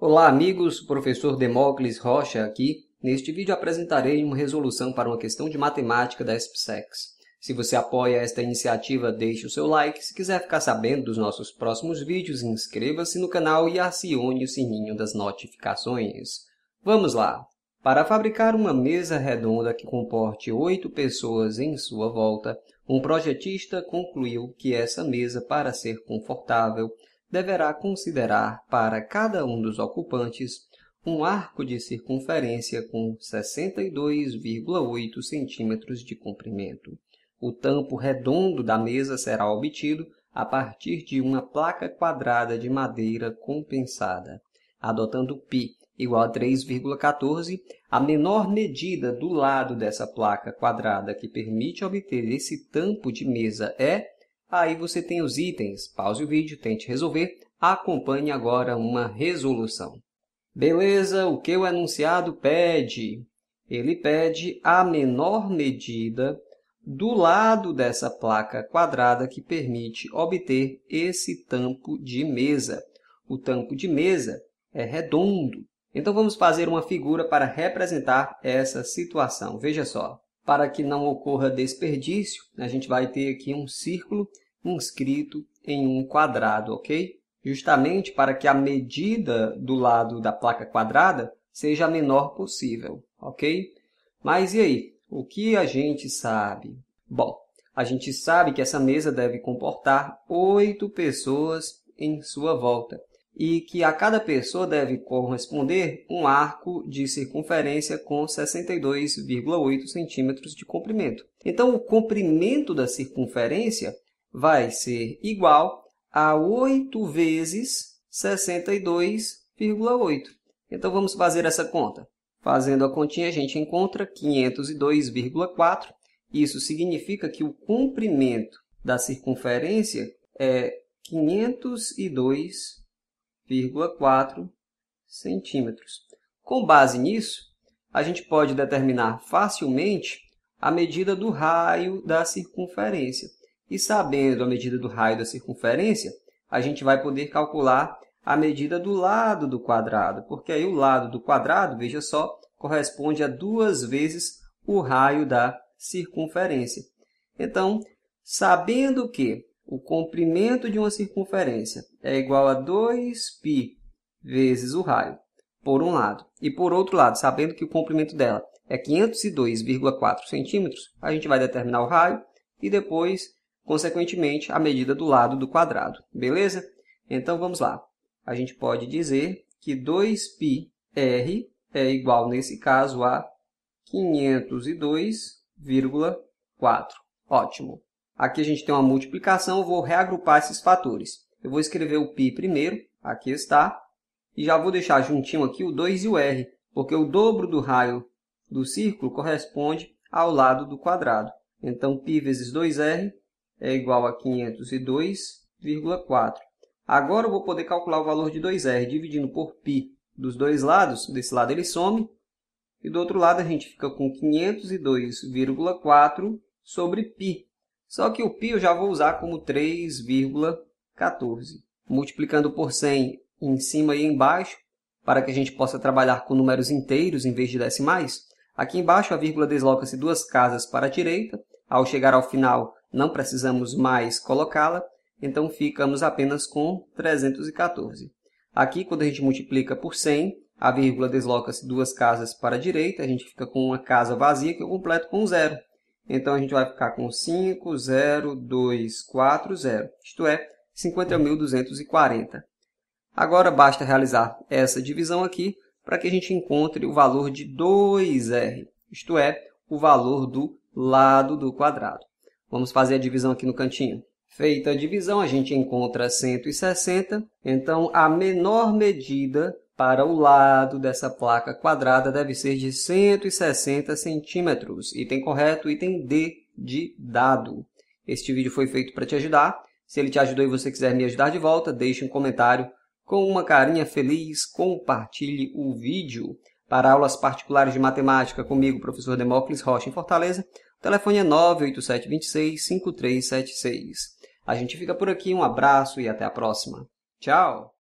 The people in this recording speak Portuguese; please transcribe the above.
Olá amigos, professor Demócles Rocha aqui. Neste vídeo apresentarei uma resolução para uma questão de matemática da SPSEX. Se você apoia esta iniciativa, deixe o seu like. Se quiser ficar sabendo dos nossos próximos vídeos, inscreva-se no canal e acione o sininho das notificações. Vamos lá! Para fabricar uma mesa redonda que comporte oito pessoas em sua volta, um projetista concluiu que essa mesa, para ser confortável, deverá considerar para cada um dos ocupantes um arco de circunferência com 62,8 centímetros de comprimento. O tampo redondo da mesa será obtido a partir de uma placa quadrada de madeira compensada, adotando π igual a 3,14, a menor medida do lado dessa placa quadrada que permite obter esse tampo de mesa é Aí você tem os itens. Pause o vídeo, tente resolver. Acompanhe agora uma resolução. Beleza, o que o enunciado pede? Ele pede a menor medida do lado dessa placa quadrada que permite obter esse tampo de mesa. O tampo de mesa é redondo. Então, vamos fazer uma figura para representar essa situação. Veja só para que não ocorra desperdício, a gente vai ter aqui um círculo inscrito em um quadrado, ok? Justamente para que a medida do lado da placa quadrada seja a menor possível, ok? Mas e aí? O que a gente sabe? Bom, a gente sabe que essa mesa deve comportar oito pessoas em sua volta e que a cada pessoa deve corresponder um arco de circunferência com 62,8 centímetros de comprimento. Então, o comprimento da circunferência vai ser igual a 8 vezes 62,8. Então, vamos fazer essa conta. Fazendo a continha, a gente encontra 502,4. Isso significa que o comprimento da circunferência é 502 0,4 centímetros. Com base nisso, a gente pode determinar facilmente a medida do raio da circunferência. E sabendo a medida do raio da circunferência, a gente vai poder calcular a medida do lado do quadrado, porque aí o lado do quadrado, veja só, corresponde a duas vezes o raio da circunferência. Então, sabendo que o comprimento de uma circunferência é igual a 2π vezes o raio, por um lado. E por outro lado, sabendo que o comprimento dela é 502,4 centímetros, a gente vai determinar o raio e depois, consequentemente, a medida do lado do quadrado, beleza? Então, vamos lá. A gente pode dizer que 2πr é igual, nesse caso, a 502,4. Ótimo. Aqui a gente tem uma multiplicação, eu vou reagrupar esses fatores. Eu vou escrever o π primeiro, aqui está, e já vou deixar juntinho aqui o 2 e o r, porque o dobro do raio do círculo corresponde ao lado do quadrado. Então, π vezes 2r é igual a 502,4. Agora eu vou poder calcular o valor de 2r, dividindo por π dos dois lados, desse lado ele some, e do outro lado a gente fica com 502,4 sobre π, só que o π eu já vou usar como 3,14. Multiplicando por 100 em cima e embaixo, para que a gente possa trabalhar com números inteiros em vez de decimais, aqui embaixo a vírgula desloca-se duas casas para a direita. Ao chegar ao final, não precisamos mais colocá-la, então ficamos apenas com 314. Aqui, quando a gente multiplica por 100, a vírgula desloca-se duas casas para a direita, a gente fica com uma casa vazia que eu completo com zero. Então, a gente vai ficar com 0, isto é, 50.240. Agora, basta realizar essa divisão aqui para que a gente encontre o valor de 2r, isto é, o valor do lado do quadrado. Vamos fazer a divisão aqui no cantinho. Feita a divisão, a gente encontra 160. Então, a menor medida para o lado dessa placa quadrada deve ser de 160 centímetros. Item correto, item D de dado. Este vídeo foi feito para te ajudar. Se ele te ajudou e você quiser me ajudar de volta, deixe um comentário com uma carinha feliz, compartilhe o vídeo. Para aulas particulares de matemática comigo, professor Demócles Rocha, em Fortaleza, o telefone é 987265376. A gente fica por aqui, um abraço e até a próxima. Tchau!